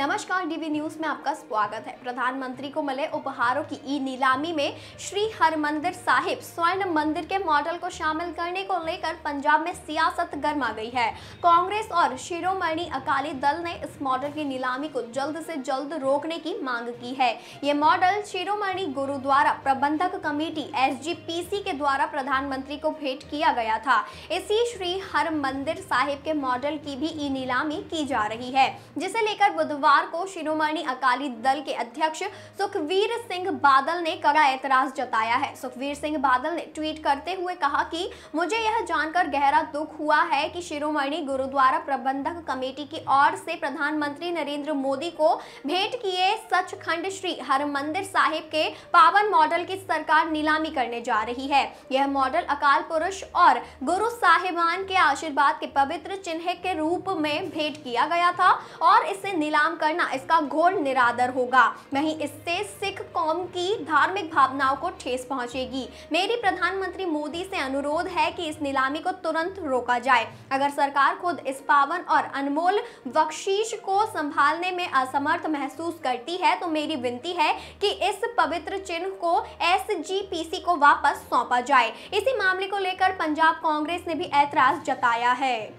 नमस्कार DV news में आपका स्वागत है प्रधानमंत्री को मिले उपहारों की ई नीलामी में श्री हरमंदिर साहिब स्वर्ण मंदिर के मॉडल को शामिल करने को लेकर पंजाब में सियासत गर्मा गई है कांग्रेस और शिरोमणि अकाली दल ने इस मॉडल की नीलामी को जल्द से जल्द रोकने की मांग की है ये मॉडल शिरोमणि गुरुद्वारा प्रबंधक कमेटी एस के द्वारा प्रधानमंत्री को भेंट किया गया था इसी श्री हर साहिब के मॉडल की भी ई नीलामी की जा रही है जिसे लेकर बुधवार बुधवार को शिरोमणि अकाली दल के अध्यक्ष सुखवीर सिंह बादल ने कड़ा ऐतराज जताया है सुखवीर सिंह बादल ने ट्वीट करते हुए कहा कि मुझे यह जानकर गहरा दुख हुआ है कि शिरोमणि गुरुद्वारा प्रबंधक कमेटी की ओर से प्रधानमंत्री नरेंद्र मोदी को भेंट किए सचखंड श्री हरमंदिर साहिब के पावन मॉडल की सरकार नीलामी करने जा रही है यह मॉडल अकाल पुरुष और गुरु साहिबान के आशीर्वाद के पवित्र चिन्ह के रूप में भेंट किया गया था और इसे नीलाम काम करना इसका घोर निरादर होगा वहीं इससे सिख कौम की धार्मिक भावनाओं को ठेस पहुंचेगी मेरी प्रधानमंत्री मोदी से अनुरोध है कि इस नीलामी को तुरंत रोका जाए अगर सरकार खुद इस पावन और अनमोल बख्शीश को संभालने में असमर्थ महसूस करती है तो मेरी विनती है कि इस पवित्र चिन्ह को एस को वापस सौंपा जाए इसी मामले को लेकर पंजाब कांग्रेस ने भी ऐतराज जताया है